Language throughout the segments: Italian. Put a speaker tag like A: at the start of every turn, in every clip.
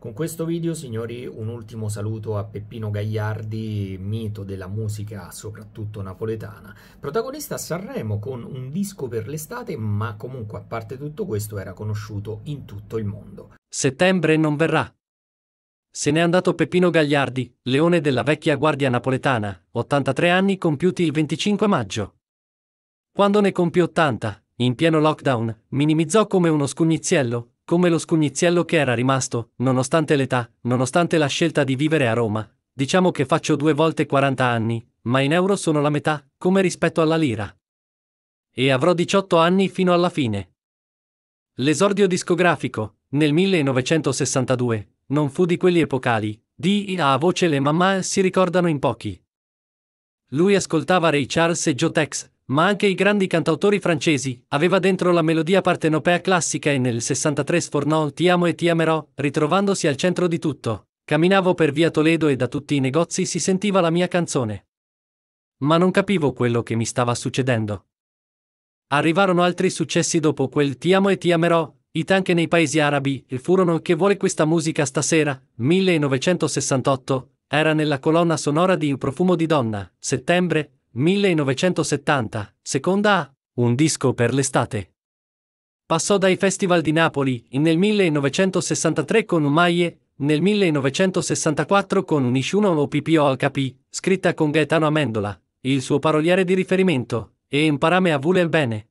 A: Con questo video, signori, un ultimo saluto a Peppino Gagliardi, mito della musica soprattutto napoletana, protagonista a Sanremo con un disco per l'estate, ma comunque a parte tutto questo era conosciuto in tutto il mondo.
B: Settembre non verrà. Se n'è andato Peppino Gagliardi, leone della vecchia guardia napoletana, 83 anni compiuti il 25 maggio. Quando ne compì 80, in pieno lockdown, minimizzò come uno scugniziello, come lo scugniziello che era rimasto, nonostante l'età, nonostante la scelta di vivere a Roma. Diciamo che faccio due volte 40 anni, ma in euro sono la metà, come rispetto alla lira. E avrò 18 anni fino alla fine. L'esordio discografico, nel 1962, non fu di quelli epocali, di a voce le mamma si ricordano in pochi. Lui ascoltava Ray Charles e Joe Tex, ma anche i grandi cantautori francesi, aveva dentro la melodia partenopea classica e nel 63 sfornò Ti amo e ti amerò, ritrovandosi al centro di tutto. Camminavo per via Toledo e da tutti i negozi si sentiva la mia canzone. Ma non capivo quello che mi stava succedendo. Arrivarono altri successi dopo quel Ti amo e ti amerò, hit anche nei paesi arabi, il furono Che vuole questa musica stasera, 1968, era nella colonna sonora di Un profumo di donna, settembre, 1970, seconda A, un disco per l'estate. Passò dai festival di Napoli nel 1963 con Maie, nel 1964 con PPO al capì, scritta con Gaetano Amendola, il suo paroliere di riferimento, e Imparame a voler bene.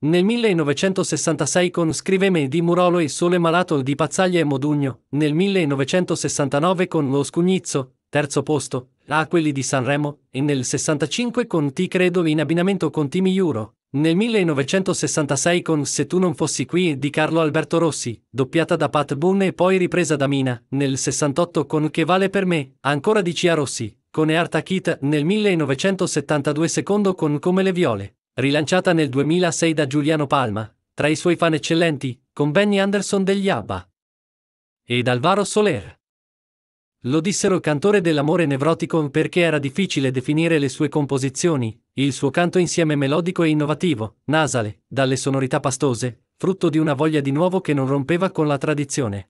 B: Nel 1966 con Scriveme di Murolo e Sole Malato di Pazzaglia e Modugno, nel 1969 con Lo Scugnizzo, terzo posto, a quelli di Sanremo, e nel 65 con Ti credo in abbinamento con Timi Juro, nel 1966 con Se tu non fossi qui di Carlo Alberto Rossi, doppiata da Pat Boone e poi ripresa da Mina, nel 68 con Che vale per me, ancora di Cia Rossi, con Eartha Kit nel 1972 secondo con Come le viole, rilanciata nel 2006 da Giuliano Palma, tra i suoi fan eccellenti, con Benny Anderson degli ABBA. Ed Alvaro Soler. Lo dissero cantore dell'amore nevrotico perché era difficile definire le sue composizioni, il suo canto insieme melodico e innovativo, nasale, dalle sonorità pastose, frutto di una voglia di nuovo che non rompeva con la tradizione.